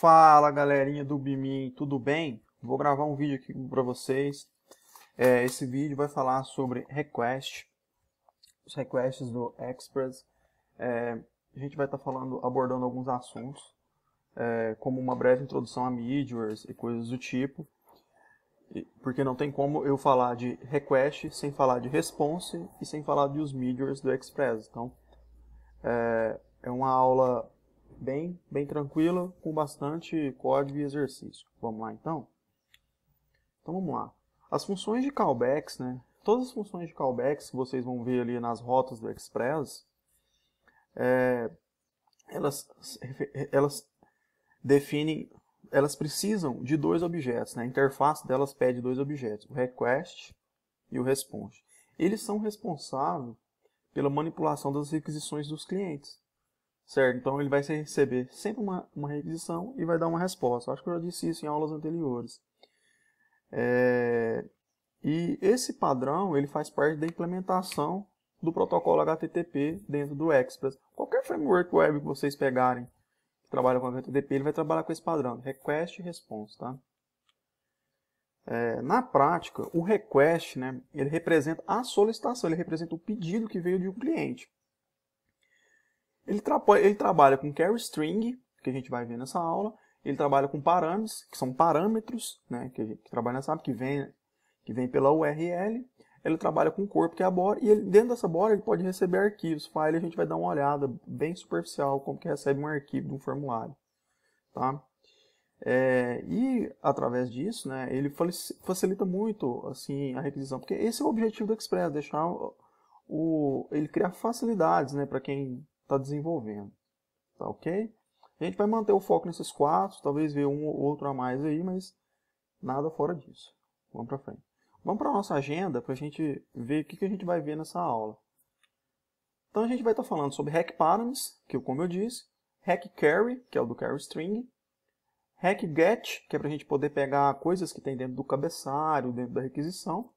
Fala galerinha do Bimin, tudo bem? Vou gravar um vídeo aqui para vocês. É, esse vídeo vai falar sobre request, os requests do Express. É, a gente vai estar tá falando, abordando alguns assuntos, é, como uma breve introdução a midwares e coisas do tipo. Porque não tem como eu falar de request sem falar de response e sem falar de os midwares do Express. Então, é, é uma aula bem, bem tranquila, com bastante código e exercício. Vamos lá então? Então vamos lá. As funções de callbacks, né? Todas as funções de callbacks que vocês vão ver ali nas rotas do Express, é, elas, elas definem, elas precisam de dois objetos, né? A interface delas pede dois objetos, o request e o response. Eles são responsáveis pela manipulação das requisições dos clientes. Certo? Então ele vai receber sempre uma, uma requisição e vai dar uma resposta. Acho que eu já disse isso em aulas anteriores. É... E esse padrão ele faz parte da implementação do protocolo HTTP dentro do Express. Qualquer framework web que vocês pegarem que trabalha com HTTP, ele vai trabalhar com esse padrão, request e response, tá? É, na prática, o request, né, ele representa a solicitação, ele representa o pedido que veio de um cliente. Ele, tra ele trabalha com carry string, que a gente vai ver nessa aula, ele trabalha com parâmetros, que são parâmetros, né, que, gente trabalha nessa aba, que vem, que vem pela URL, ele trabalha com corpo, que é a body, e ele, dentro dessa body ele pode receber arquivos, file, a gente vai dar uma olhada bem superficial como que recebe um arquivo de um formulário. Tá? É, e através disso, né, ele facilita muito assim a requisição, porque esse é o objetivo do Express, deixar o, ele criar facilidades, né, para quem está desenvolvendo. Tá ok? A gente vai manter o foco nesses quatro, talvez ver um ou outro a mais aí, mas nada fora disso. Vamos para frente. Vamos para a nossa agenda para a gente ver o que, que a gente vai ver nessa aula. Então a gente vai estar tá falando sobre hack params, que como eu disse, hack carry, que é o do carry string, hack get, que é para a gente poder pegar coisas que tem dentro do cabeçário, dentro da requisição,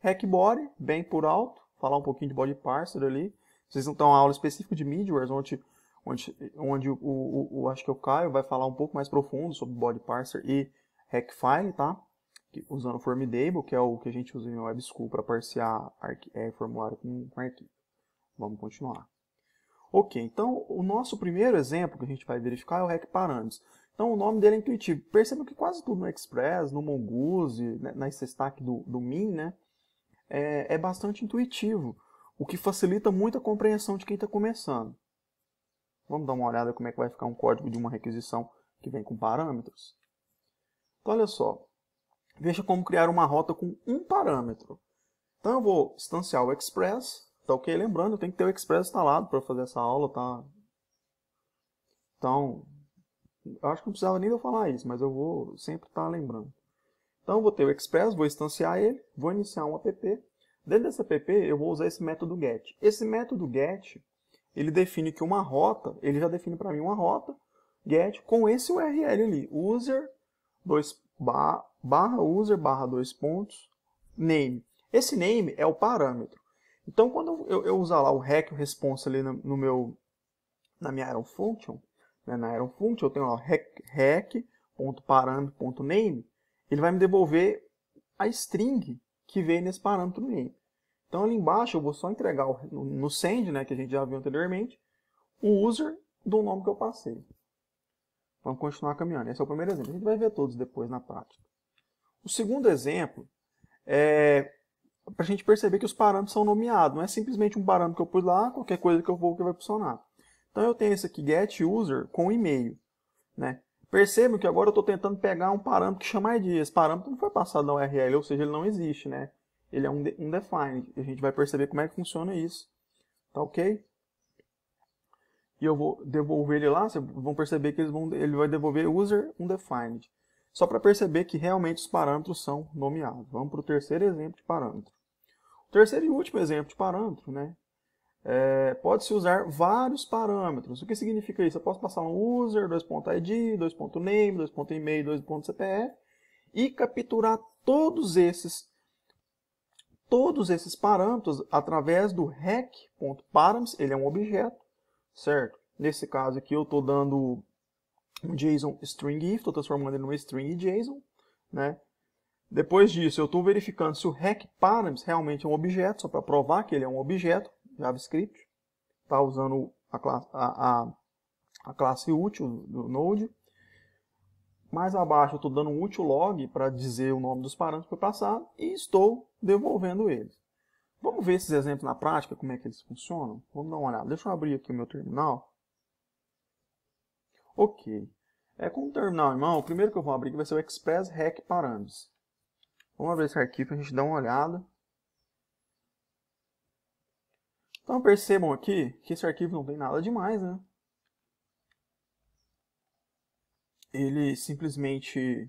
hack body, bem por alto, falar um pouquinho de body parser ali, vocês vão ter uma aula específica de midwares, onde, onde, onde o, o, o, acho que é o Caio vai falar um pouco mais profundo sobre body parser e file tá? Que, usando o Formidable, que é o que a gente usa em Web School para parsear é, formulário com, com arquivo. Vamos continuar. Ok, então o nosso primeiro exemplo que a gente vai verificar é o hack parâmetros Então o nome dele é intuitivo. Perceba que quase tudo no Express, no Mongoose, né, na stack do, do Min, né, é, é bastante intuitivo o que facilita muito a compreensão de quem está começando. Vamos dar uma olhada como é que vai ficar um código de uma requisição que vem com parâmetros. Então, olha só. Veja como criar uma rota com um parâmetro. Então, eu vou instanciar o Express. Tá ok? Lembrando, eu tenho que ter o Express instalado para fazer essa aula, tá? Então, acho que não precisava nem eu falar isso, mas eu vou sempre estar tá lembrando. Então, eu vou ter o Express, vou instanciar ele, vou iniciar um app Dentro dessa app, eu vou usar esse método get. Esse método get, ele define que uma rota, ele já define para mim uma rota, get, com esse URL ali, user, dois, bar, barra user, barra dois pontos, name. Esse name é o parâmetro. Então, quando eu, eu usar lá o hack response ali no, no, meu, na minha arrow Function, né, na arrow Function, eu tenho lá hack, ele vai me devolver a string que veio nesse parâmetro limpo. Então ali embaixo eu vou só entregar no send, né, que a gente já viu anteriormente, o user do nome que eu passei. Vamos continuar caminhando. Esse é o primeiro exemplo. A gente vai ver todos depois na prática. O segundo exemplo é para a gente perceber que os parâmetros são nomeados. Não é simplesmente um parâmetro que eu pus lá, qualquer coisa que eu vou que vai funcionar. Então eu tenho esse aqui, get user com e-mail. Né? Percebam que agora eu estou tentando pegar um parâmetro que chama ID. Esse parâmetro não foi passado na URL, ou seja, ele não existe, né? Ele é um undefined. A gente vai perceber como é que funciona isso. Tá ok? E eu vou devolver ele lá, vocês vão perceber que vão, ele vai devolver user undefined. Só para perceber que realmente os parâmetros são nomeados. Vamos para o terceiro exemplo de parâmetro. O terceiro e último exemplo de parâmetro, né? é, pode-se usar vários parâmetros. O que significa isso? Eu posso passar um user, 2.id, 2.name, 2.email, 2.cpf e capturar todos esses todos esses parâmetros através do rec.params, ele é um objeto, certo? Nesse caso aqui eu estou dando um JSON string if, estou transformando ele um string JSON, né? Depois disso, eu estou verificando se o rec params realmente é um objeto, só para provar que ele é um objeto. JavaScript, está usando a classe, a, a, a classe útil do Node. Mais abaixo eu estou dando um útil log para dizer o nome dos parâmetros que eu passar e estou devolvendo eles. Vamos ver esses exemplos na prática, como é que eles funcionam? Vamos dar uma olhada. Deixa eu abrir aqui o meu terminal. Ok. É, com o terminal irmão. o primeiro que eu vou abrir vai ser o Express Hack Parâmetros. Vamos abrir esse arquivo para a gente dar uma olhada. Então percebam aqui que esse arquivo não tem nada demais, né? Ele simplesmente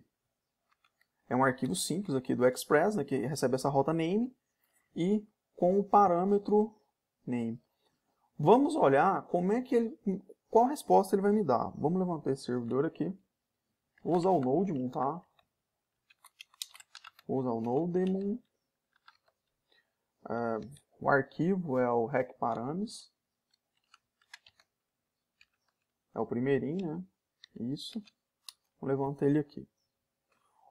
é um arquivo simples aqui do Express, né, que recebe essa rota name e com o parâmetro name. Vamos olhar como é que ele, qual resposta ele vai me dar. Vamos levantar esse servidor aqui. Vou usar o node montar. Tá? Vou usar o nodemon. Uh, o arquivo é o recparames. É o primeirinho, né? Isso. Vou levantar ele aqui.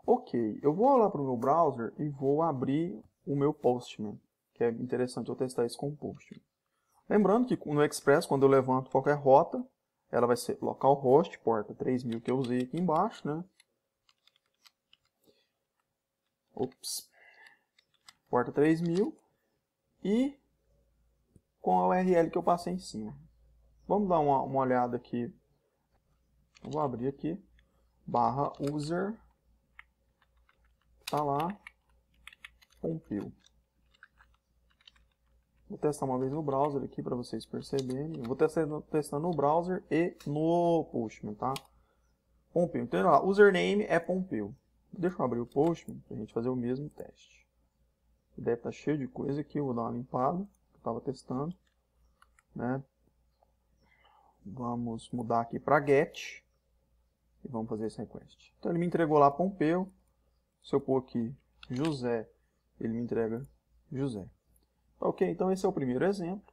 Ok, eu vou lá para o meu browser e vou abrir o meu Postman, que é interessante eu testar isso com o Postman. Lembrando que no Express, quando eu levanto qualquer rota, ela vai ser localhost, porta 3000 que eu usei aqui embaixo, né? Ops. Porta 3000 e com a URL que eu passei em cima. Vamos dar uma, uma olhada aqui. Vou abrir aqui. Barra user. Tá lá. Compil. Vou testar uma vez no browser aqui para vocês perceberem. Vou testar, testando no browser e no Postman, tá? Pompeu. Então, olha lá, username é Pompeu. Deixa eu abrir o Postman para a gente fazer o mesmo teste deve estar tá cheio de coisa aqui, eu vou dar uma limpada, que eu estava testando, né? Vamos mudar aqui para get e vamos fazer esse request. Então ele me entregou lá Pompeu, se eu pôr aqui José, ele me entrega José. Tá ok, então esse é o primeiro exemplo,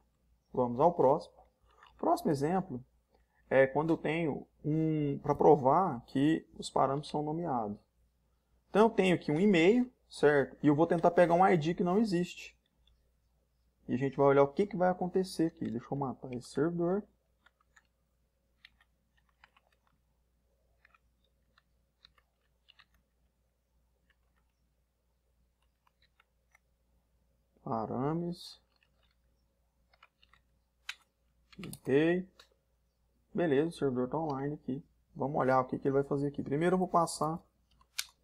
vamos ao próximo. O próximo exemplo é quando eu tenho um, para provar que os parâmetros são nomeados. Então eu tenho aqui um e-mail, certo? E eu vou tentar pegar um ID que não existe. E a gente vai olhar o que, que vai acontecer aqui. Deixa eu matar esse servidor. Parames. ok Beleza, o servidor está online aqui. Vamos olhar o que, que ele vai fazer aqui. Primeiro eu vou passar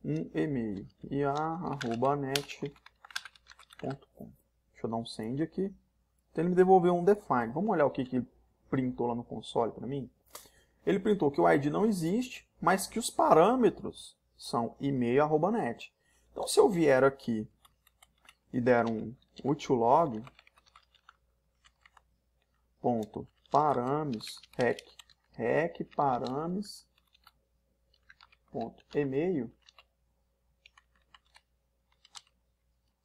um e-mail, ia.net.com. Deixa eu dar um send aqui. Então ele me devolveu um define. Vamos olhar o que, que ele printou lá no console para mim? Ele printou que o ID não existe, mas que os parâmetros são e-mail.net. Então se eu vier aqui e der um utilog log ponto parames rec rec parames ponto e-mail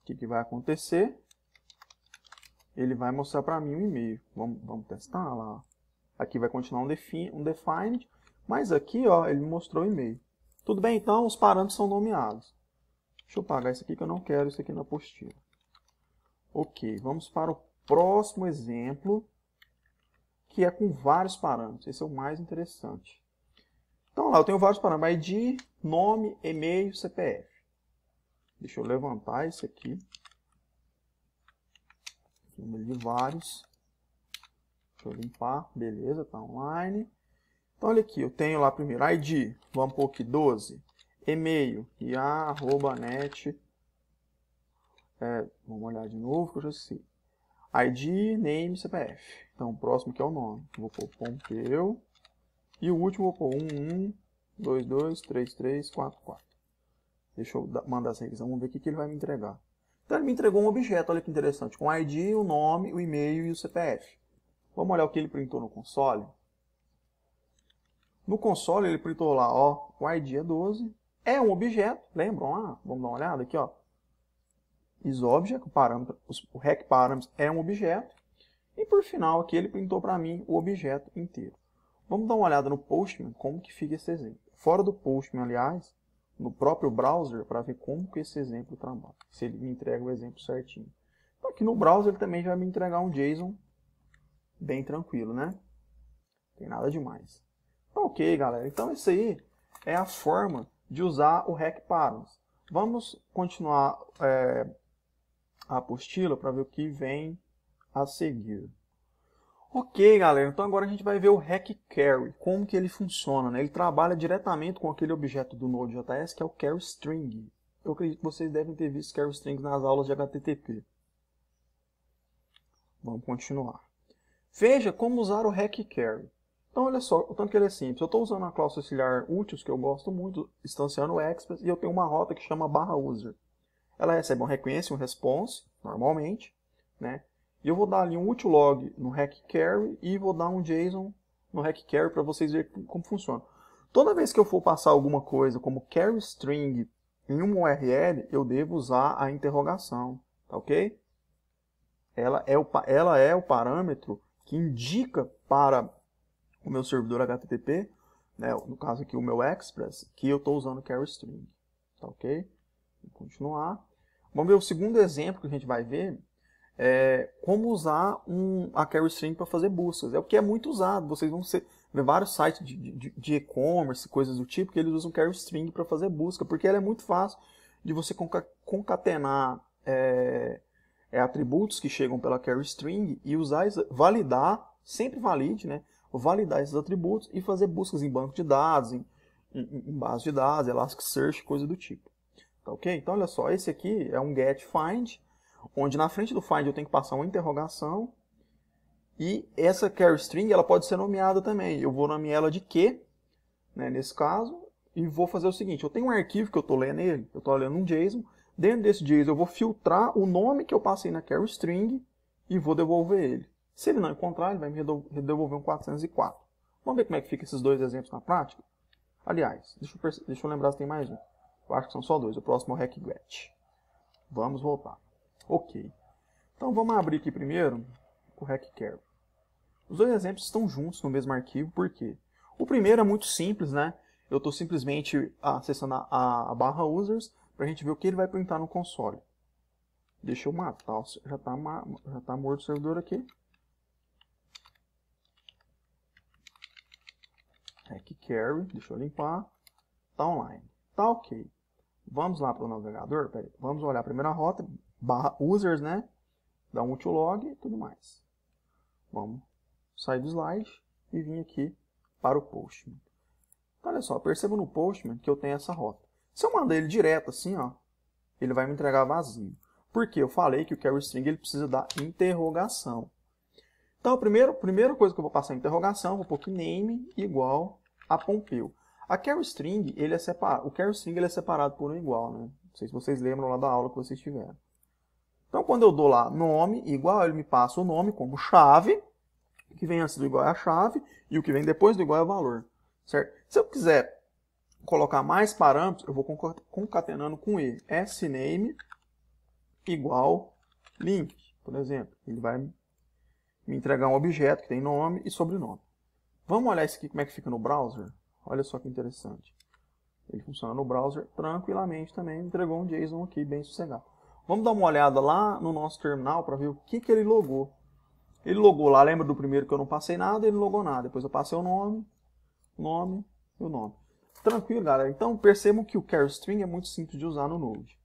O que, que vai acontecer? Ele vai mostrar para mim um e-mail. Vamos, vamos testar lá. Aqui vai continuar um, define, um defined, mas aqui ó, ele mostrou o e-mail. Tudo bem, então os parâmetros são nomeados. Deixa eu apagar isso aqui que eu não quero isso aqui na apostila. Ok, vamos para o próximo exemplo, que é com vários parâmetros. Esse é o mais interessante. Então lá, eu tenho vários parâmetros, ID, nome, e-mail, CPF. Deixa eu levantar esse aqui. Número de vários. Deixa eu limpar. Beleza, tá online. Então, olha aqui, eu tenho lá primeiro ID, vamos pôr aqui 12. E-mail, ia.net. É, vamos olhar de novo que eu já sei. ID, name, CPF. Então, o próximo que é o nome. Vou pôr Pompeu. E o último vou pôr 11223344. Deixa eu mandar essa regras vamos ver o que, que ele vai me entregar. Então ele me entregou um objeto, olha que interessante, com ID, o nome, o e-mail e o CPF. Vamos olhar o que ele printou no console? No console ele printou lá, ó, o ID é 12, é um objeto, lembram lá? Vamos dar uma olhada aqui, ó. IsObject, o, parâmetro, o rec params é um objeto. E por final aqui ele printou para mim o objeto inteiro. Vamos dar uma olhada no Postman, como que fica esse exemplo. Fora do Postman, aliás, no próprio browser para ver como que esse exemplo trabalha, se ele me entrega o exemplo certinho. Então, aqui no browser ele também vai me entregar um JSON bem tranquilo, né? Não tem nada demais. Então, ok, galera. Então, isso aí é a forma de usar o REC Params. Vamos continuar é, a apostila para ver o que vem a seguir. Ok, galera, então agora a gente vai ver o Hack Carry, como que ele funciona. Né? Ele trabalha diretamente com aquele objeto do Node.js que é o Carry String. Eu acredito que vocês devem ter visto Carry Strings nas aulas de HTTP. Vamos continuar. Veja como usar o Hack Carry. Então, olha só, o tanto que ele é simples. Eu estou usando a classe auxiliar úteis, que eu gosto muito, instanciando o Express, e eu tenho uma rota que chama barra user. Ela recebe um request, um response, normalmente, né? E eu vou dar ali um utilog log no hack carry e vou dar um JSON no hack carry para vocês verem como funciona. Toda vez que eu for passar alguma coisa como carry string em uma URL, eu devo usar a interrogação, tá ok? Ela é o, ela é o parâmetro que indica para o meu servidor HTTP, né, no caso aqui o meu Express, que eu estou usando carry string, tá ok? Vou continuar. Vamos ver o segundo exemplo que a gente vai ver, é, como usar um, a Carry String para fazer buscas. É o que é muito usado. Vocês vão ser, ver vários sites de e-commerce, coisas do tipo, que eles usam Carry String para fazer busca, porque ela é muito fácil de você concatenar é, é, atributos que chegam pela Carry String e usar, validar, sempre valide, né? validar esses atributos e fazer buscas em banco de dados, em, em, em base de dados, Elasticsearch, coisa do tipo. Tá ok? Então, olha só, esse aqui é um get find, onde na frente do find eu tenho que passar uma interrogação, e essa carry string ela pode ser nomeada também. Eu vou nomear ela de Q, né, nesse caso, e vou fazer o seguinte, eu tenho um arquivo que eu estou lendo ele, eu estou lendo um JSON, dentro desse JSON eu vou filtrar o nome que eu passei na carry string e vou devolver ele. Se ele não encontrar, ele vai me devolver um 404. Vamos ver como é que fica esses dois exemplos na prática? Aliás, deixa eu, deixa eu lembrar se tem mais um. Eu acho que são só dois, o próximo é o get. Vamos voltar. Ok. Então vamos abrir aqui primeiro o RecCare. Os dois exemplos estão juntos no mesmo arquivo, por quê? O primeiro é muito simples, né? Eu estou simplesmente acessando a, a barra users para a gente ver o que ele vai printar no console. Deixa eu matar, já está já tá morto o servidor aqui. Hack carry, deixa eu limpar. Está online. Está ok. Vamos lá para o navegador, peraí. vamos olhar a primeira rota, barra users, né? Dá um to log e tudo mais. Vamos sair do slide e vir aqui para o Postman. Então, olha só, perceba no Postman que eu tenho essa rota. Se eu mandar ele direto assim, ó, ele vai me entregar vazio. Porque eu falei que o carry string ele precisa da interrogação. Então, a primeira, a primeira coisa que eu vou passar é interrogação, vou pôr que name igual a Pompeu. A carry string, ele é separado, o carry string ele é separado por um igual, né? Não sei se vocês lembram lá da aula que vocês tiveram. Então, quando eu dou lá nome igual, ele me passa o nome como chave, o que vem antes do igual é a chave, e o que vem depois do igual é o valor. Certo? Se eu quiser colocar mais parâmetros, eu vou concatenando com e sname igual link, por exemplo. Ele vai me entregar um objeto que tem nome e sobrenome. Vamos olhar isso aqui como é que fica no browser? Olha só que interessante. Ele funciona no browser tranquilamente também, entregou um JSON aqui bem sossegado. Vamos dar uma olhada lá no nosso terminal para ver o que, que ele logou. Ele logou lá, lembra do primeiro que eu não passei nada, ele não logou nada. Depois eu passei o nome, nome e o nome. Tranquilo, galera. Então, percebam que o carString é muito simples de usar no Node.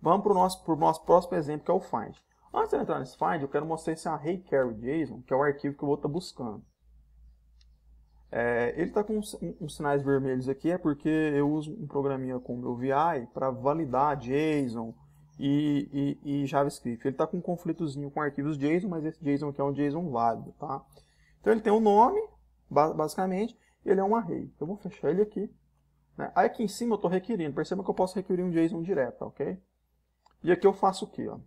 Vamos para o nosso, nosso próximo exemplo, que é o find. Antes de eu entrar nesse find, eu quero mostrar esse array carry.json, que é o arquivo que eu vou estar tá buscando. É, ele está com uns, uns, sinais vermelhos aqui, é porque eu uso um programinha com o meu VI para validar JSON, e, e, e JavaScript. Ele está com um conflitozinho com arquivos JSON, mas esse JSON aqui é um JSON válido, tá? Então ele tem um nome, basicamente, ele é um array. Então, eu vou fechar ele aqui. Né? Aí aqui em cima eu estou requerindo, perceba que eu posso requerir um JSON direto, tá, ok? E aqui eu faço o quê? Ó?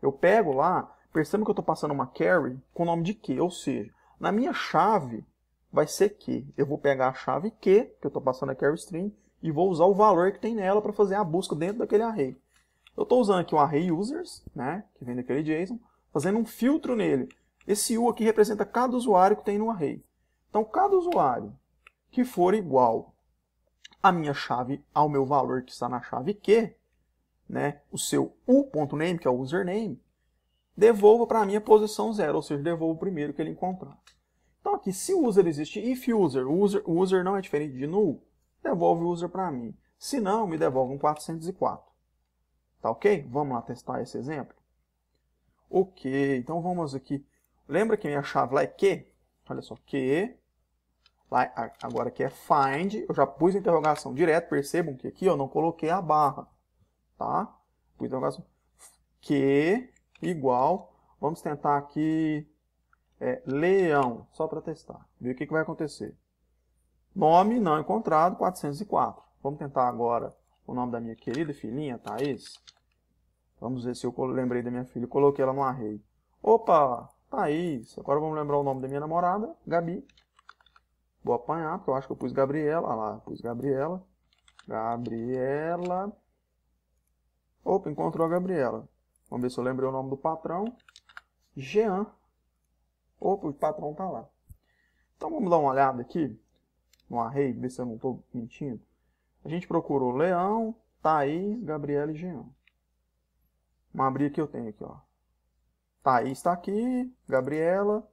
Eu pego lá, perceba que eu estou passando uma carry com o nome de que? ou seja, na minha chave vai ser que? Eu vou pegar a chave que que eu estou passando a carry string, e vou usar o valor que tem nela para fazer a busca dentro daquele array. Eu estou usando aqui o um array users, né, que vem daquele JSON, fazendo um filtro nele. Esse U aqui representa cada usuário que tem no array. Então, cada usuário que for igual à minha chave, ao meu valor que está na chave Q, né, o seu U.name, que é o username, devolva para a minha posição zero, ou seja, devolva o primeiro que ele encontrar. Então aqui, se o user existe if user, user, user não é diferente de null, devolve o user para mim. Se não, me devolve um 404. Tá ok? Vamos lá testar esse exemplo? Ok, então vamos aqui. Lembra que minha chave lá é Q? Olha só, Q. Lá, agora aqui é find. Eu já pus a interrogação direto. Percebam que aqui eu não coloquei a barra. Tá? Pus a interrogação. Q igual. Vamos tentar aqui é, leão, só para testar. Ver o que, que vai acontecer. Nome não encontrado, 404. Vamos tentar agora o nome da minha querida filhinha, Thaís. Vamos ver se eu lembrei da minha filha. Coloquei ela no array. Opa, Thaís. Agora vamos lembrar o nome da minha namorada, Gabi. Vou apanhar, porque eu acho que eu pus Gabriela. Olha lá, pus Gabriela. Gabriela. Opa, encontrou a Gabriela. Vamos ver se eu lembrei o nome do patrão. Jean. Opa, o patrão tá lá. Então vamos dar uma olhada aqui no array, ver se eu não estou mentindo. A gente procurou Leão, Thaís, Gabriela e Jean. Vamos abrir aqui, eu tenho aqui, ó. Thaís está aqui, Gabriela,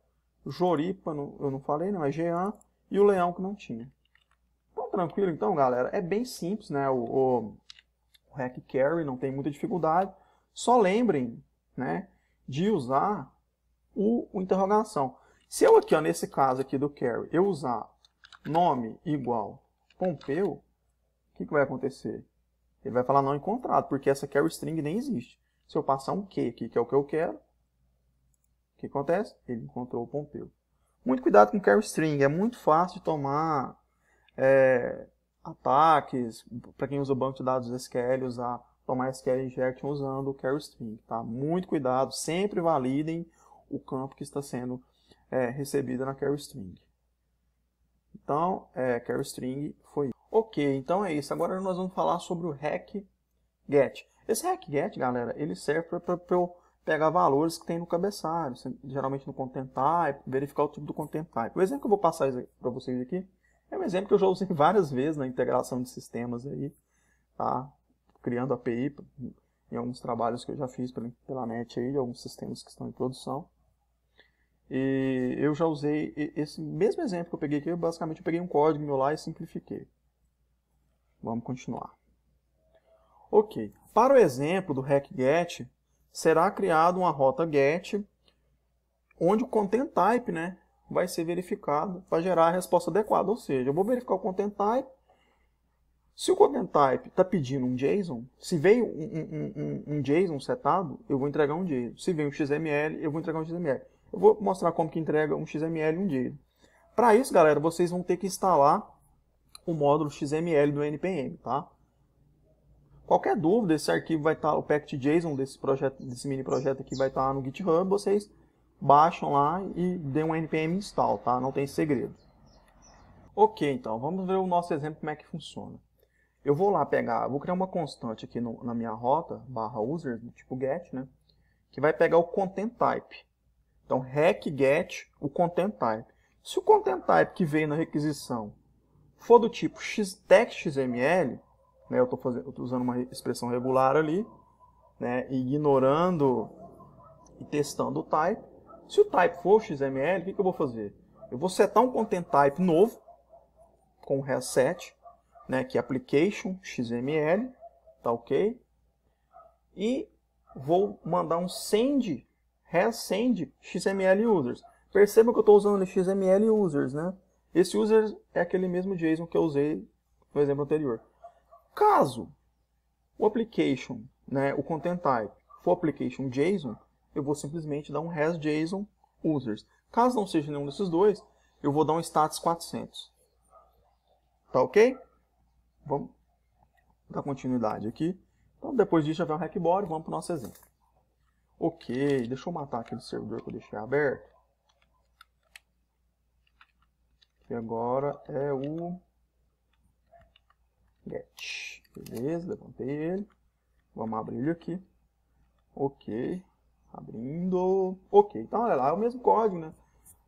Joripa, eu não falei, não, é Jean, e o Leão que não tinha. Então, tranquilo então, galera. É bem simples, né? O, o, o hack carry não tem muita dificuldade. Só lembrem, né, de usar o, o interrogação. Se eu aqui, ó, nesse caso aqui do carry, eu usar nome igual Pompeu, que, que vai acontecer? Ele vai falar não encontrado, porque essa carry string nem existe. Se eu passar um que aqui, que é o que eu quero, o que acontece? Ele encontrou o Pompeu. Muito cuidado com carry string, é muito fácil de tomar é, ataques, para quem usa o banco de dados SQL, usar tomar SQL injection usando o carry string, tá? Muito cuidado, sempre validem o campo que está sendo é, recebido na carry string. Então, é, carry string foi Ok, então é isso. Agora nós vamos falar sobre o REC GET. Esse REC GET, galera, ele serve para eu pegar valores que tem no cabeçalho, geralmente no content type, verificar o tipo do content type. O exemplo que eu vou passar para vocês aqui é um exemplo que eu já usei várias vezes na integração de sistemas aí, tá? Criando API em alguns trabalhos que eu já fiz pela, pela net aí, de alguns sistemas que estão em produção. E eu já usei esse mesmo exemplo que eu peguei aqui, basicamente eu peguei um código meu lá e simplifiquei. Vamos continuar. Ok. Para o exemplo do REC GET, será criada uma rota GET, onde o content type né, vai ser verificado para gerar a resposta adequada. Ou seja, eu vou verificar o content type. Se o content type está pedindo um JSON, se veio um, um, um, um, JSON setado, eu vou entregar um JSON. Se veio um XML, eu vou entregar um XML. Eu vou mostrar como que entrega um XML e um JSON. Para isso, galera, vocês vão ter que instalar o módulo XML do NPM, tá? Qualquer dúvida, esse arquivo vai estar, tá, o package.json desse projeto, desse mini projeto aqui vai estar tá no GitHub, vocês baixam lá e dê um npm install, tá? Não tem segredo. Ok, então, vamos ver o nosso exemplo como é que funciona. Eu vou lá pegar, vou criar uma constante aqui no, na minha rota, barra user, tipo get, né? Que vai pegar o content type. Então, rec get o content type. Se o content type que veio na requisição for do tipo text.xml, né, eu estou usando uma expressão regular ali, né, ignorando e testando o type. Se o type for XML, o que, que eu vou fazer? Eu vou setar um content type novo, com reset, né, que é application XML, tá ok? E vou mandar um send, resend XML users. Perceba que eu estou usando XML users, né? Esse user é aquele mesmo JSON que eu usei no exemplo anterior. Caso o application, né, o content type, for application JSON, eu vou simplesmente dar um res JSON users. Caso não seja nenhum desses dois, eu vou dar um status 400. Tá ok? Vamos dar continuidade aqui. Então, depois disso já vem o hackbody, vamos para o nosso exemplo. Ok, deixa eu matar aquele servidor que eu deixei aberto. E agora é o get. Beleza, levantei ele. Vamos abrir ele aqui. Ok. Abrindo. Ok, então olha lá, é o mesmo código, né?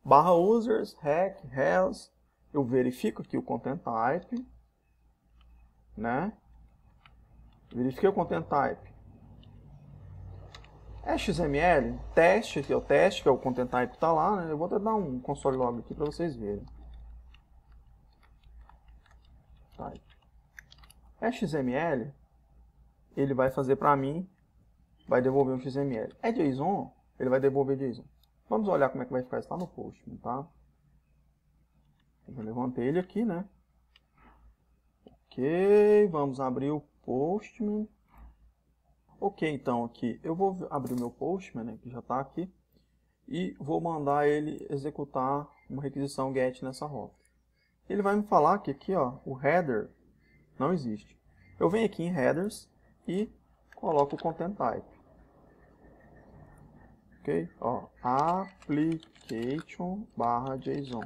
Barra users, hack, has. Eu verifico aqui o content type. Né? Verifiquei o content type. É XML, teste, aqui é o teste, que é o content type que tá lá, né? Eu vou até dar um console log aqui para vocês verem. É XML, ele vai fazer para mim, vai devolver um XML. É JSON? Ele vai devolver JSON. Vamos olhar como é que vai ficar isso lá no Postman, tá? Eu levantei ele aqui, né? Ok, vamos abrir o Postman. Ok, então aqui, eu vou abrir o meu Postman, né, que já está aqui, e vou mandar ele executar uma requisição get nessa rota ele vai me falar que aqui ó, o header não existe. Eu venho aqui em headers e coloco o content type. Ok? Ó, application barra JSON.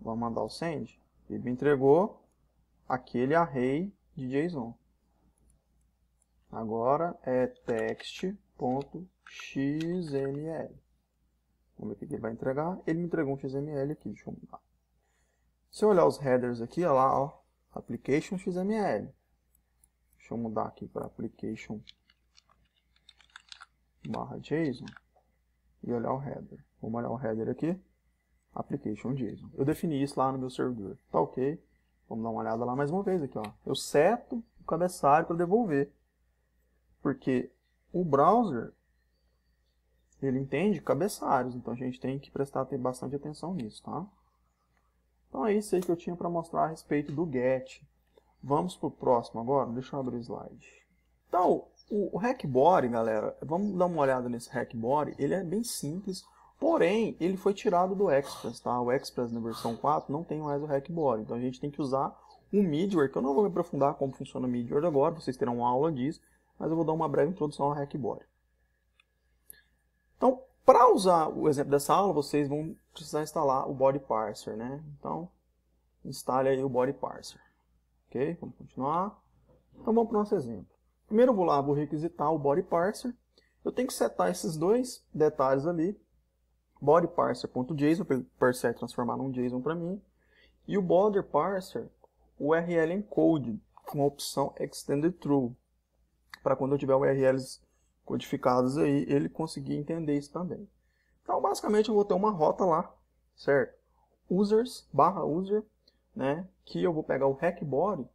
Vou mandar o send. Ele me entregou aquele array de JSON. Agora é text.xml. Vamos ver o que ele vai entregar. Ele me entregou um XML aqui, deixa eu mudar. Se eu olhar os headers aqui, olha lá, ó, application XML. Deixa eu mudar aqui para application barra JSON e olhar o header. Vamos olhar o header aqui, application JSON. Eu defini isso lá no meu servidor, tá ok. Vamos dar uma olhada lá mais uma vez aqui, ó. Eu seto o cabeçalho para devolver, porque o browser ele entende cabeçalhos, então a gente tem que prestar bastante atenção nisso, tá? Então é isso aí que eu tinha para mostrar a respeito do get. Vamos para o próximo agora, deixa eu abrir o slide. Então, o Hackbody, galera, vamos dar uma olhada nesse Hackbody, ele é bem simples, porém, ele foi tirado do Express, tá? O Express na versão 4 não tem mais o Hackbody, então a gente tem que usar o Midware, que eu não vou me aprofundar como funciona o Midware agora, vocês terão uma aula disso, mas eu vou dar uma breve introdução ao Hackbody. Para usar o exemplo dessa aula, vocês vão precisar instalar o body parser, né? Então, instale aí o body parser. Ok? Vamos continuar. Então vamos para o nosso exemplo. Primeiro eu vou lá, vou requisitar o body parser. Eu tenho que setar esses dois detalhes ali. Body parser.json, para parser transformar num JSON para mim. E o Body parser, URL encode, com a opção extended true. Para quando eu tiver URLs modificados aí, ele conseguir entender isso também. Então, basicamente, eu vou ter uma rota lá, certo? Users, barra user, né? Que eu vou pegar o hack body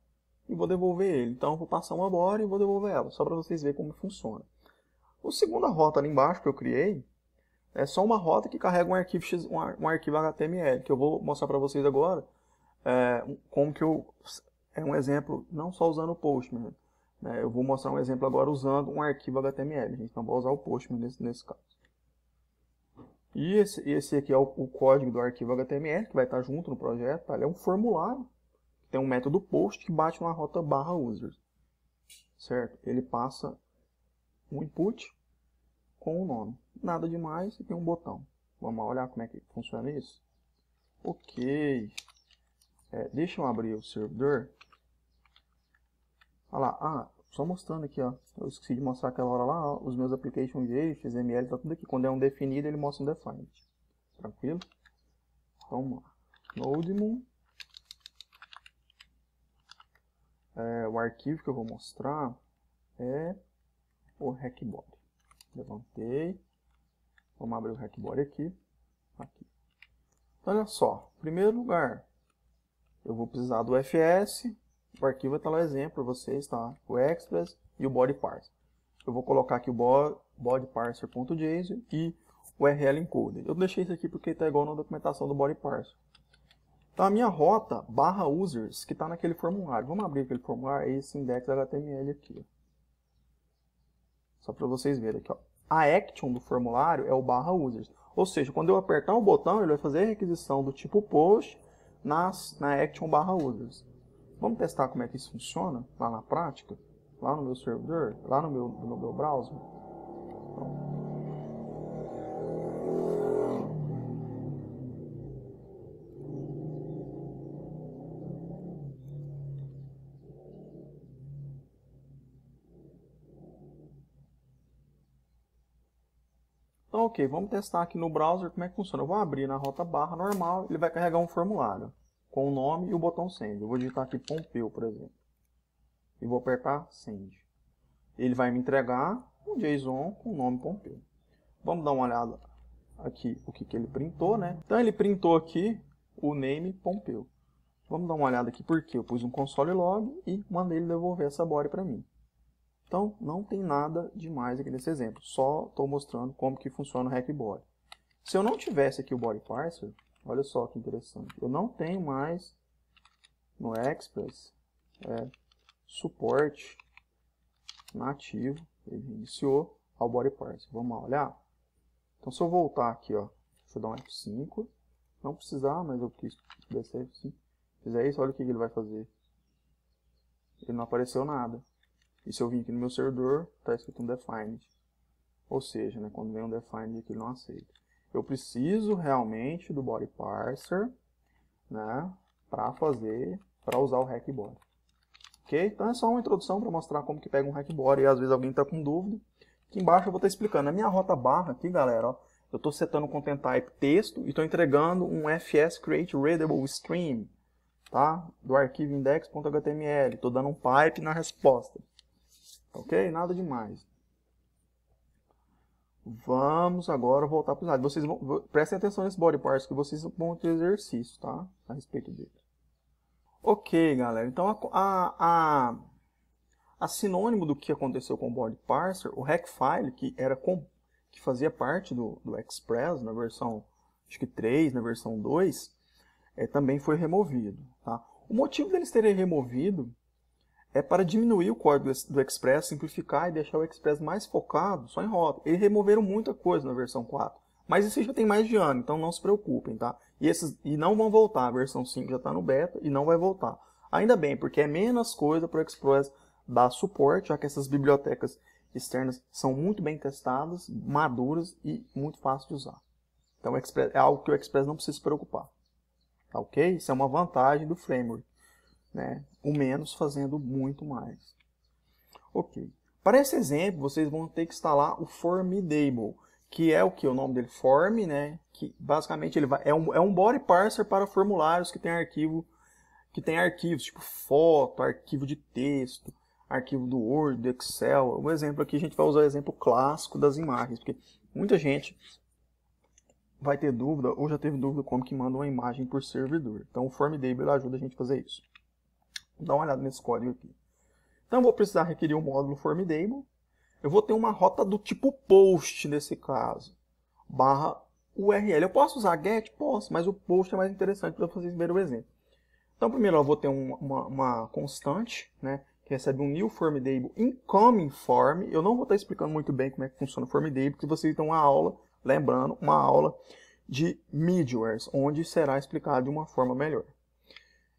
e vou devolver ele. Então, eu vou passar uma body e vou devolver ela, só para vocês verem como funciona. O segunda rota ali embaixo que eu criei é só uma rota que carrega um arquivo, X, um, um arquivo HTML, que eu vou mostrar para vocês agora é, como que eu... É um exemplo, não só usando o Postman, né? Eu vou mostrar um exemplo agora usando um arquivo HTML, a gente não vai usar o Postman nesse, nesse caso. E esse, esse aqui é o, o, código do arquivo HTML, que vai estar junto no projeto. Tá? Ele é um formulário, tem um método post que bate uma rota barra users. Certo? Ele passa um input com o um nome. Nada demais e tem um botão. Vamos olhar como é que funciona isso? Ok. É, deixa eu abrir o servidor Olha lá, ah, só mostrando aqui, ó. Eu esqueci de mostrar aquela hora lá, ó, os meus application JS, XML, tá tudo aqui. Quando é um definido, ele mostra um defined. Tranquilo? Vamos lá. Nodemon. É, o arquivo que eu vou mostrar é o Hackbody. Levantei. Vamos abrir o Hackbody aqui. aqui. Olha só, em primeiro lugar, eu vou precisar do FS, o arquivo tá está lá exemplo para vocês, tá? O express e o body parser. Eu vou colocar aqui o body parser.json e o URL encoder. Eu deixei isso aqui porque está igual na documentação do body parser. Então a minha rota barra users que está naquele formulário. Vamos abrir aquele formulário, é esse index HTML aqui. Só para vocês verem aqui. Ó. A action do formulário é o barra users. Ou seja, quando eu apertar o botão, ele vai fazer a requisição do tipo post nas, na action barra users. Vamos testar como é que isso funciona lá na prática, lá no meu servidor, lá no meu, no meu browser. Então, ok, vamos testar aqui no browser como é que funciona. Eu vou abrir na rota barra normal, ele vai carregar um formulário com o nome e o botão send. Eu vou digitar aqui Pompeu, por exemplo. E vou apertar send. Ele vai me entregar um JSON com o nome Pompeu. Vamos dar uma olhada aqui o que, que ele printou, né? Então ele printou aqui o name Pompeu. Vamos dar uma olhada aqui porque eu pus um console log e mandei ele devolver essa body para mim. Então não tem nada demais aqui nesse exemplo, só estou mostrando como que funciona o hack body. Se eu não tivesse aqui o body parser, Olha só que interessante. Eu não tenho mais no Express é, suporte nativo. Ele iniciou ao body parts. Vamos lá olhar. Então se eu voltar aqui, ó, deixa eu dar um F5. Não precisar, mas eu quis descer F5. Fizer isso, olha o que ele vai fazer. Ele não apareceu nada. E se eu vim aqui no meu servidor, está escrito um defined. Ou seja, né, quando vem um defined aqui, ele não aceita eu preciso realmente do body parser, né, para fazer, para usar o hack body. Ok? Então é só uma introdução para mostrar como que pega um hack body e às vezes alguém está com dúvida. Aqui embaixo eu vou estar tá explicando. Na minha rota barra aqui, galera, ó, eu estou setando o content type texto e estou entregando um fs create readable stream, tá? Do arquivo index.html. Estou dando um pipe na resposta. Ok? Nada demais. Vamos agora voltar para o slide. Vocês vão, prestem atenção nesse body parts que vocês vão ter exercício, tá? A respeito dele. Ok, galera. Então, a, a, a, a sinônimo do que aconteceu com o body parser, o file que, era com, que fazia parte do, do Express, na versão acho que 3, na versão 2, é, também foi removido. Tá? O motivo deles terem removido é para diminuir o código do Express, simplificar e deixar o Express mais focado só em rota. Eles removeram muita coisa na versão 4, mas isso já tem mais de ano, então não se preocupem, tá? E, esses, e não vão voltar, a versão 5 já está no beta e não vai voltar. Ainda bem, porque é menos coisa para o Express dar suporte, já que essas bibliotecas externas são muito bem testadas, maduras e muito fácil de usar. Então Express, é algo que o Express não precisa se preocupar. Tá ok? Isso é uma vantagem do framework né? o menos fazendo muito mais. Ok. Para esse exemplo, vocês vão ter que instalar o Formidable, que é o que? O nome dele? Form, né? que basicamente ele vai, é, um, é um body parser para formulários que tem arquivo que tem arquivos, tipo foto, arquivo de texto, arquivo do Word, do Excel. Um exemplo aqui, a gente vai usar o exemplo clássico das imagens, porque muita gente vai ter dúvida ou já teve dúvida como que manda uma imagem por servidor. Então o Formidable ajuda a gente a fazer isso. Dá uma olhada nesse código aqui. Então, eu vou precisar requerir um módulo formidable. Eu vou ter uma rota do tipo post, nesse caso, barra URL. Eu posso usar get? Posso, mas o post é mais interessante para vocês verem o exemplo. Então, primeiro eu vou ter uma, uma, uma constante, né, que recebe um new formidable. incoming form. Eu não vou estar explicando muito bem como é que funciona o formidable porque vocês estão uma aula, lembrando, uma aula de middlewares, onde será explicado de uma forma melhor.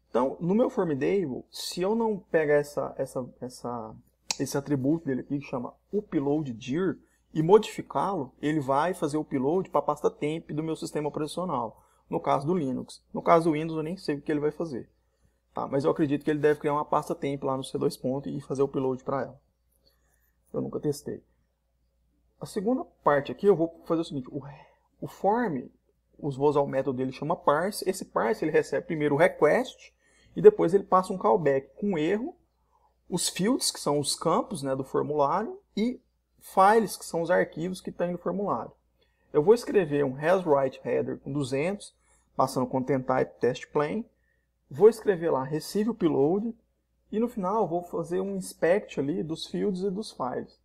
Então, no meu formDable, se eu não pegar essa, essa, essa, esse atributo dele aqui, que chama upload dir, e modificá-lo, ele vai fazer o upload para a pasta temp do meu sistema operacional, no caso do Linux. No caso do Windows, eu nem sei o que ele vai fazer. Tá, mas eu acredito que ele deve criar uma pasta temp lá no C2 ponto e fazer o upload para ela. Eu nunca testei. A segunda parte aqui, eu vou fazer o seguinte, o, o form, os vou usar o método dele chama parse, esse parse ele recebe primeiro o request, e depois ele passa um callback com erro, os fields, que são os campos né, do formulário, e files, que são os arquivos que estão no formulário. Eu vou escrever um hasWriteHeader com 200, passando content type test plain, vou escrever lá receive upload, e no final vou fazer um inspect ali dos fields e dos files,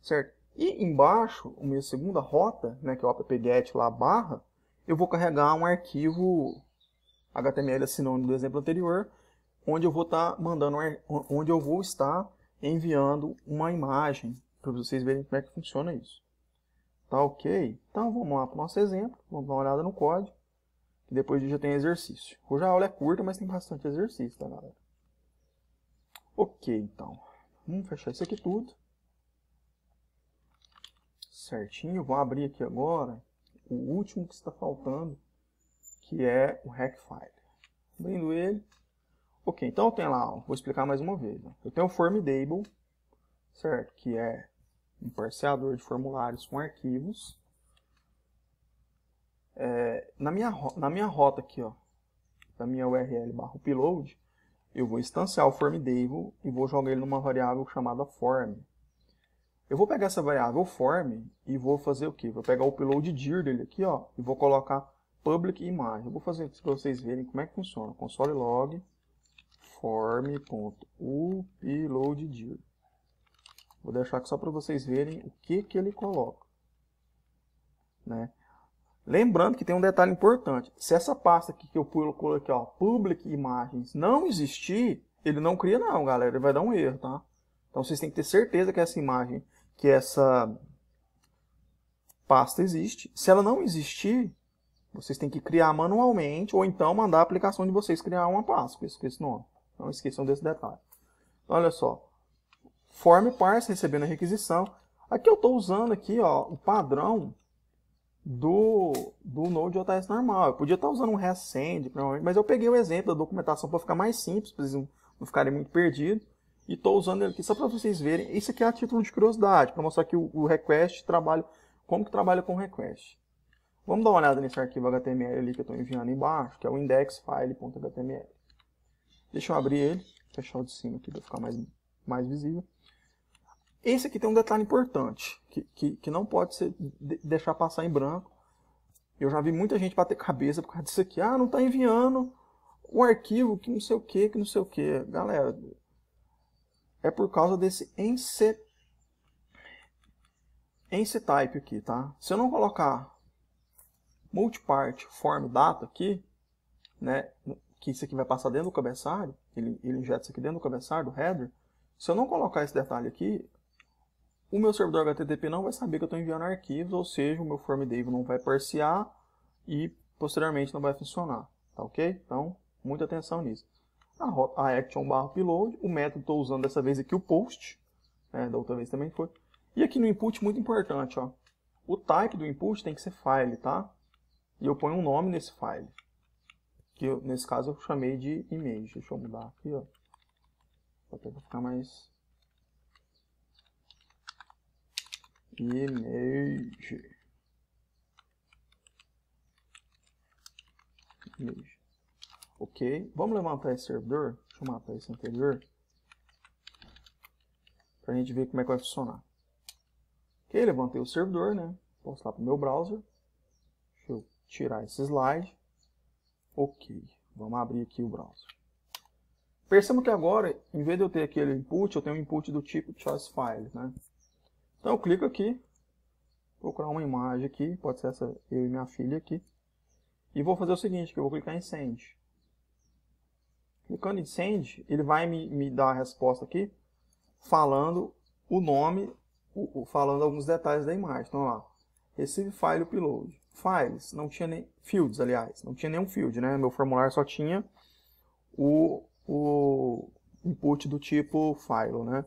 certo? E embaixo, a minha segunda rota, né, que é o app-get lá barra, eu vou carregar um arquivo HTML é sinônimo do exemplo anterior, onde eu vou estar tá mandando, er, onde eu vou estar enviando uma imagem para vocês verem como é que funciona isso. Tá ok? Então vamos lá para o nosso exemplo, vamos dar uma olhada no código, e depois já tem exercício. Hoje a aula é curta, mas tem bastante exercício, tá galera? Ok, então. Vamos fechar isso aqui tudo. Certinho, vou abrir aqui agora o último que está faltando que é o Hackfile. Abrindo ele. Ok, então eu tenho lá, ó, vou explicar mais uma vez. Ó. Eu tenho o Formidable, certo? Que é um parceador de formulários com arquivos. É, na, minha, na minha rota aqui, ó, da minha URL barra upload, eu vou instanciar o formDable e vou jogar ele numa variável chamada form. Eu vou pegar essa variável form e vou fazer o quê? Vou pegar o upload dir dele aqui, ó, e vou colocar public imagem. Eu vou fazer isso para vocês verem como é que funciona. Console log form.uploaddir. Vou deixar aqui só para vocês verem o que, que ele coloca. Né? Lembrando que tem um detalhe importante. Se essa pasta aqui que eu pulo aqui, ó, public imagens, não existir, ele não cria não, galera. Ele vai dar um erro, tá? Então vocês têm que ter certeza que essa imagem, que essa pasta existe. Se ela não existir, vocês têm que criar manualmente ou então mandar a aplicação de vocês criar uma pasta com esse nome. Não esqueçam desse detalhe. Então, olha só. Form parse recebendo a requisição. Aqui eu estou usando aqui ó, o padrão do, do Node.js normal. Eu podia estar tá usando um RestSend, mas eu peguei o exemplo da documentação para ficar mais simples, para vocês não, ficarem muito perdidos. E estou usando ele aqui só para vocês verem. Isso aqui é a título de curiosidade, para mostrar que o, o request trabalha, como que trabalha com o request. Vamos dar uma olhada nesse arquivo HTML ali que eu estou enviando embaixo, que é o indexfile.html. Deixa eu abrir ele, fechar o de cima aqui para ficar mais, mais visível. Esse aqui tem um detalhe importante, que, que, que não pode ser, de, deixar passar em branco. Eu já vi muita gente bater cabeça por causa disso aqui. Ah, não está enviando o arquivo que não sei o que, que não sei o que. Galera, é por causa desse enc... enc type aqui, tá? Se eu não colocar multipart form data aqui, né, que isso aqui vai passar dentro do cabeçalho, ele, ele injeta isso aqui dentro do cabeçalho, do header, se eu não colocar esse detalhe aqui, o meu servidor HTTP não vai saber que eu estou enviando arquivos, ou seja, o meu form div não vai parsear e posteriormente não vai funcionar, tá ok? Então, muita atenção nisso. A, a action barra upload, o método estou usando dessa vez aqui o post, né, da outra vez também foi. E aqui no input, muito importante, ó, o type do input tem que ser file, tá? e eu ponho um nome nesse file. Que eu, nesse caso eu chamei de image. Deixa eu mudar aqui, ó. Até para ficar mais... Image. Image. Ok. Vamos levantar esse servidor. Deixa eu matar esse anterior. Para a gente ver como é que vai funcionar. Ok, levantei o servidor, né? Posso lá para o meu browser tirar esse slide. Ok, vamos abrir aqui o browser. Percebo que agora, em vez de eu ter aquele input, eu tenho um input do tipo choice file, né? Então eu clico aqui, procurar uma imagem aqui, pode ser essa, eu e minha filha aqui. E vou fazer o seguinte, que eu vou clicar em Send. Clicando em Send, ele vai me, me dar a resposta aqui, falando o nome, o, o, falando alguns detalhes da imagem. Então, lá, Receive File Upload files, não tinha nem fields, aliás, não tinha nenhum field, né? Meu formulário só tinha o, o input do tipo file, né?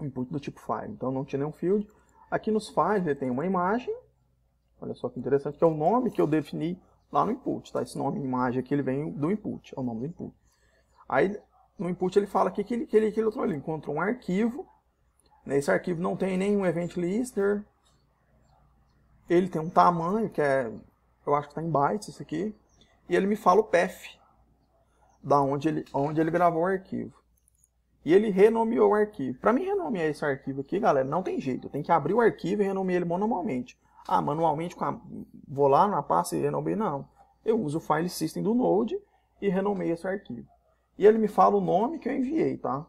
Input do tipo file, então não tinha nenhum field. Aqui nos files ele tem uma imagem, olha só que interessante, que é o nome que eu defini lá no input, tá? Esse nome imagem aqui ele vem do input, é o nome do input. Aí no input ele fala aqui que ele, que ele, que ele, ele encontrou um arquivo, nesse arquivo não tem nenhum event listener, ele tem um tamanho que é, eu acho que está em bytes isso aqui, e ele me fala o path, da onde ele, onde ele gravou o arquivo. E ele renomeou o arquivo. Para mim renomear esse arquivo aqui, galera, não tem jeito. Eu tenho que abrir o arquivo e renomear ele manualmente. Ah, manualmente a... vou lá na pasta e renomeio? Não. Eu uso o file system do Node e renomeio esse arquivo. E ele me fala o nome que eu enviei, tá?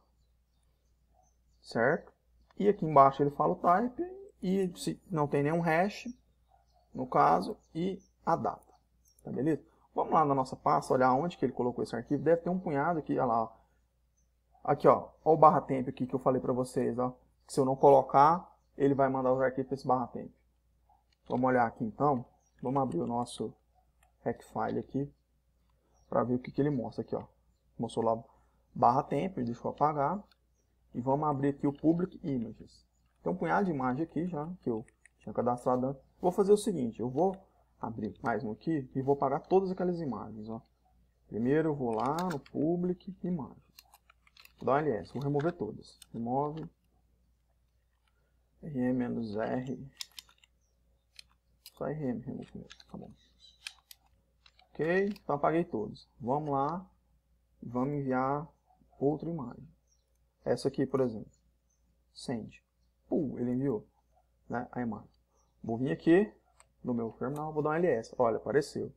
Certo? E aqui embaixo ele fala o type e se não tem nenhum hash, no caso, e a data. Tá beleza? Vamos lá na nossa pasta, olhar onde que ele colocou esse arquivo. Deve ter um punhado aqui, olha lá. Ó. Aqui, ó, ó o barra temp aqui que eu falei para vocês, ó. Que se eu não colocar, ele vai mandar os arquivos para esse barra temp. Vamos olhar aqui então. Vamos abrir o nosso file aqui para ver o que, que ele mostra aqui, ó. Mostrou lá barra temp, deixa eu apagar. E vamos abrir aqui o public images. Tem um punhado de imagem aqui já, que eu tinha cadastrado antes. Vou fazer o seguinte, eu vou abrir mais um aqui e vou pagar todas aquelas imagens. Ó. Primeiro eu vou lá no Public Imagens. Dá ls, vou remover todas. Remove rm-r só rm, remove mesmo, tá bom. Ok, então apaguei todos. Vamos lá, vamos enviar outra imagem. Essa aqui, por exemplo. Send. Pum, ele enviou né, a imagem. Vou vir aqui no meu terminal, vou dar um ls. Olha, apareceu.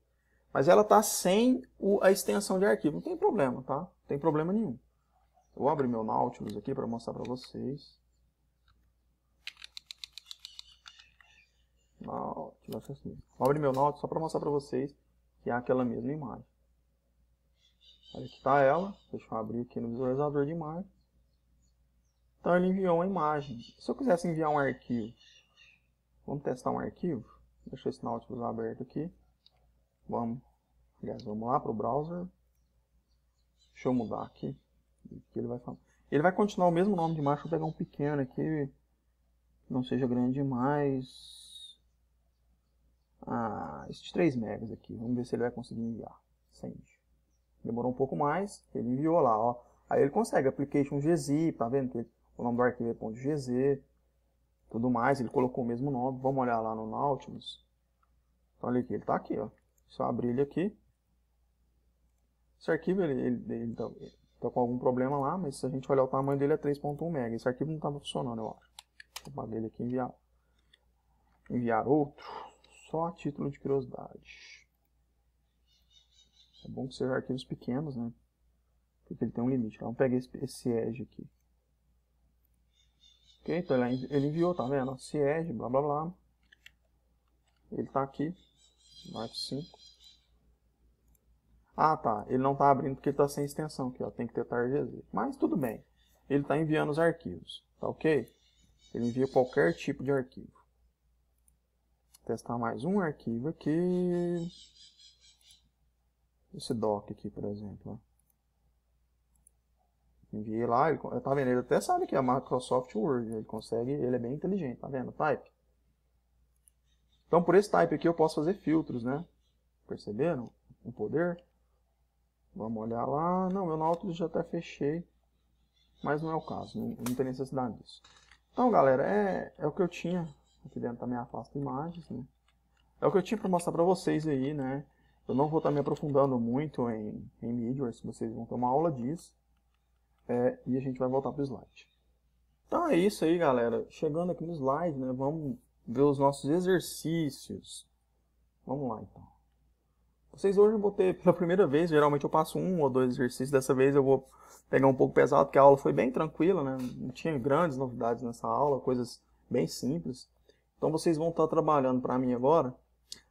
Mas ela está sem o, a extensão de arquivo. Não tem problema, tá? Não tem problema nenhum. Eu vou abrir meu Nautilus aqui para mostrar para vocês. Nautilus é assim. Vou abrir meu Nautilus só para mostrar para vocês que é aquela mesma imagem. Olha aqui está ela. Deixa eu abrir aqui no visualizador de imagem. Então ele enviou uma imagem. Se eu quisesse enviar um arquivo Vamos testar um arquivo. Deixa esse Nautilus tá aberto aqui. Vamos, aliás, vamos lá para o browser. Deixa eu mudar aqui. ele, vai ele vai continuar o mesmo nome de macho. Vou pegar um pequeno aqui. Não seja grande demais. Ah, esses 3 megas aqui. Vamos ver se ele vai conseguir enviar. Send. Demorou um pouco mais. Ele enviou lá, ó. Aí ele consegue. Application gz. Tá vendo que o nome do arquivo é .gz tudo mais, ele colocou o mesmo nome. Vamos olhar lá no Nautilus. Então, olha aqui, ele está aqui, ó. Se eu abrir ele aqui, esse arquivo ele, ele, ele ele tá, tá com algum problema lá, mas se a gente olhar o tamanho dele é 3.1 MB. Esse arquivo não estava funcionando, eu acho. Vou apagar ele aqui e enviar, enviar outro, só a título de curiosidade. É bom que sejam arquivos pequenos, né? Porque ele tem um limite. Vamos então, pegar esse, esse edge aqui. Ok, então ele enviou, tá vendo? Siege, blá blá blá. Ele tá aqui. Vai 5. Ah, tá. Ele não tá abrindo porque ele tá sem extensão aqui, ó. Tem que tentar GZ. Mas tudo bem. Ele tá enviando os arquivos, tá ok? Ele envia qualquer tipo de arquivo. Vou testar mais um arquivo aqui. Esse doc aqui, por exemplo, ó. Enviei lá, ele, tá vendo? Ele até sabe que é a Microsoft Word, ele consegue, ele é bem inteligente, tá vendo? Type. Então, por esse type aqui eu posso fazer filtros, né? Perceberam o poder? Vamos olhar lá. Não, meu Nautilus já até fechei, mas não é o caso, não, não tem necessidade disso. Então, galera, é, é o que eu tinha aqui dentro da tá minha pasta imagens, né? É o que eu tinha para mostrar para vocês aí, né? Eu não vou estar tá me aprofundando muito em, em middleware, se vocês vão ter uma aula disso é, e a gente vai voltar para o slide. Então é isso aí, galera. Chegando aqui no slide, né, vamos ver os nossos exercícios. Vamos lá, então. Vocês hoje eu botei pela primeira vez, geralmente eu passo um ou dois exercícios, dessa vez eu vou pegar um pouco pesado, porque a aula foi bem tranquila, né? Não tinha grandes novidades nessa aula, coisas bem simples. Então vocês vão estar trabalhando para mim agora,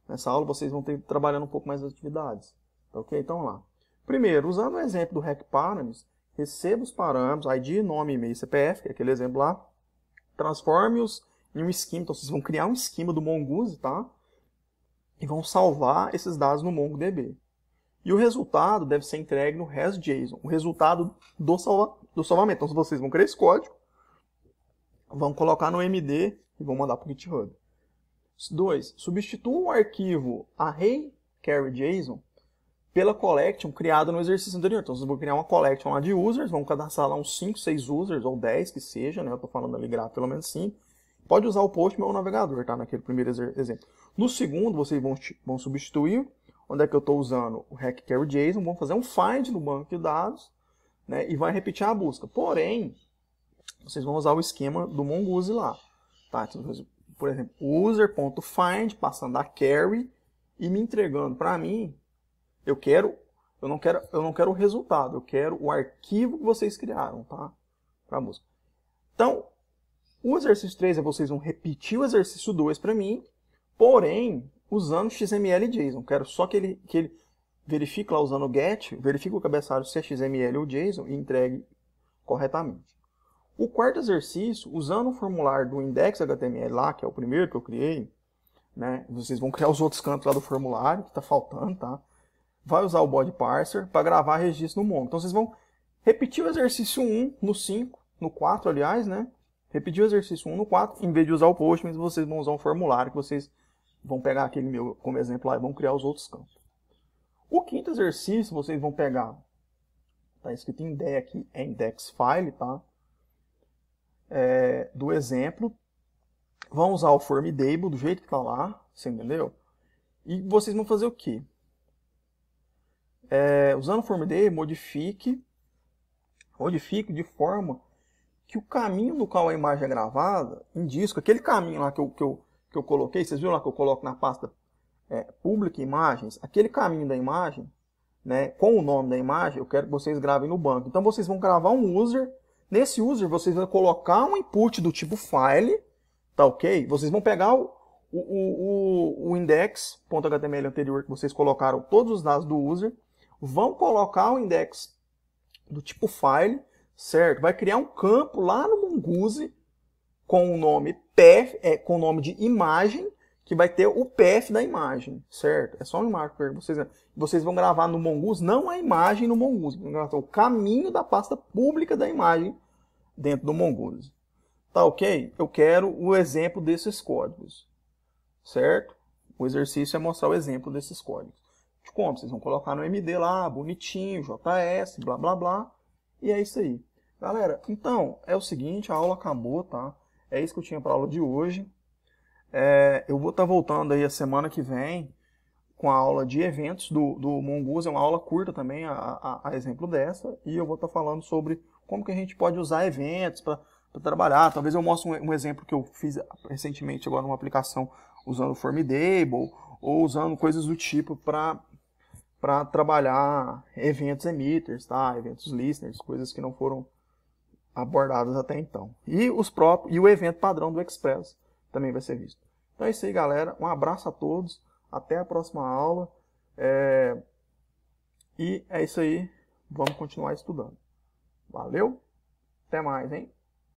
nessa aula vocês vão ter trabalhando um pouco mais as atividades. Tá ok? Então lá. Primeiro, usando o exemplo do REC Params, receba os parâmetros, ID, nome, e-mail, CPF, que é aquele exemplo lá, transforme-os em um esquema. Então, vocês vão criar um esquema do Mongoose, tá? E vão salvar esses dados no MongoDB. E o resultado deve ser entregue no ResJSON, o resultado do, salva do salvamento. Então, se vocês vão criar esse código, vão colocar no MD e vão mandar para o GitHub. 2. Substitua o arquivo array carry JSON pela collection criada no exercício anterior. Então, vocês vão criar uma collection lá de users, vão cadastrar lá uns 5, 6 users, ou 10 que seja, né? Eu estou falando ali gráfico pelo menos 5. Pode usar o post ou o navegador, tá? Naquele primeiro exemplo. No segundo, vocês vão, vão substituir onde é que eu estou usando o hack carry JSON, vão fazer um find no banco de dados, né? E vai repetir a busca. Porém, vocês vão usar o esquema do Mongoose lá, tá? Então, por exemplo, user.find, passando a carry e me entregando para mim eu quero, eu não quero, eu não quero o resultado, eu quero o arquivo que vocês criaram, tá? Para música. Então, o exercício 3 é vocês vão repetir o exercício 2 para mim, porém, usando XML e JSON. Quero só que ele, que ele verifique lá usando o GET, verifique o cabeçalho se é XML ou JSON e entregue corretamente. O quarto exercício, usando o formulário do index.html lá, que é o primeiro que eu criei, né, vocês vão criar os outros campos lá do formulário, que está faltando, tá? vai usar o body parser para gravar registro no Mongo. Então vocês vão repetir o exercício 1 no 5, no 4, aliás, né? Repetir o exercício 1 no 4, em vez de usar o Postman, vocês vão usar um formulário que vocês vão pegar aquele meu como exemplo lá e vão criar os outros campos. O quinto exercício, vocês vão pegar, tá escrito em DE aqui, é index file, tá? É, do exemplo, vão usar o formidable do jeito que está lá, você entendeu? E vocês vão fazer o quê? é, usando o FormD, modifique, modifique de forma que o caminho no qual a imagem é gravada disco, aquele caminho lá que eu, que eu, que eu coloquei, vocês viram lá que eu coloco na pasta é, Public Imagens, aquele caminho da imagem, né, com o nome da imagem, eu quero que vocês gravem no banco. Então vocês vão gravar um user, nesse user vocês vão colocar um input do tipo file, tá ok? Vocês vão pegar o, o, o, o index.html anterior que vocês colocaram todos os dados do user, vão colocar o index do tipo file, certo? Vai criar um campo lá no Mongoose com o nome path, é, com o nome de imagem, que vai ter o path da imagem, certo? É só uma imagem para vocês. Vocês vão gravar no Mongoose, não a imagem no Mongoose, vão gravar o caminho da pasta pública da imagem dentro do Mongoose. Tá ok? Eu quero o exemplo desses códigos, certo? O exercício é mostrar o exemplo desses códigos de como. Vocês vão colocar no MD lá, bonitinho, JS, blá blá blá. E é isso aí. Galera, então, é o seguinte, a aula acabou, tá? É isso que eu tinha para aula de hoje. É, eu vou estar tá voltando aí a semana que vem com a aula de eventos do, do Mongoose, é uma aula curta também, a, a, a exemplo dessa, e eu vou estar tá falando sobre como que a gente pode usar eventos para trabalhar. Talvez eu mostre um, um, exemplo que eu fiz recentemente agora numa aplicação usando Formidable, ou usando coisas do tipo para para trabalhar eventos emitters, tá? eventos listeners, coisas que não foram abordadas até então. E, os próprios, e o evento padrão do Express também vai ser visto. Então é isso aí, galera. Um abraço a todos. Até a próxima aula. É... E é isso aí. Vamos continuar estudando. Valeu. Até mais, hein?